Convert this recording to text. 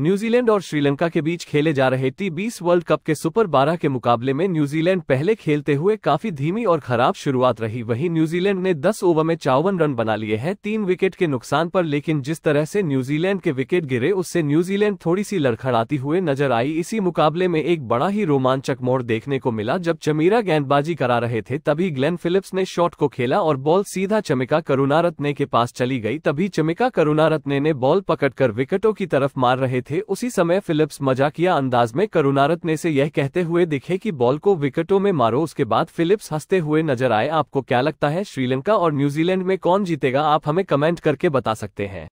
New Zealand और श्रीलंका के बीच खेले जा रहे टी बीस वर्ल्ड कप के सुपर बारह के मुकाबले में न्यूजीलैंड पहले खेलते हुए काफी धीमी और खराब शुरुआत रही वहीं न्यूजीलैंड ने 10 ओवर में चौवन रन बना लिए हैं तीन विकेट के नुकसान पर लेकिन जिस तरह से न्यूजीलैंड के विकेट गिरे उससे न्यूजीलैंड थोड़ी सी लड़खड़ाती हुए नजर आई इसी मुकाबले में एक बड़ा ही रोमांचक मोड़ देखने को मिला जब चमीरा गेंदबाजी करा रहे थे तभी ग्लेन फिलिप्स ने शॉट को खेला और बॉल सीधा चमिका करुणारत्ने के पास चली गई तभी चमिका करुणारत्ने ने बॉल पकड़कर विकेटों की तरफ मार रहे थे उसी समय फिलिप्स मजाकिया अंदाज में करुणारत्ने से यह कहते हुए दिखे कि बॉल को विकेटों में मारो उसके बाद फिलिप्स हंसते हुए नजर आए आपको क्या लगता है श्रीलंका और न्यूजीलैंड में कौन जीतेगा आप हमें कमेंट करके बता सकते हैं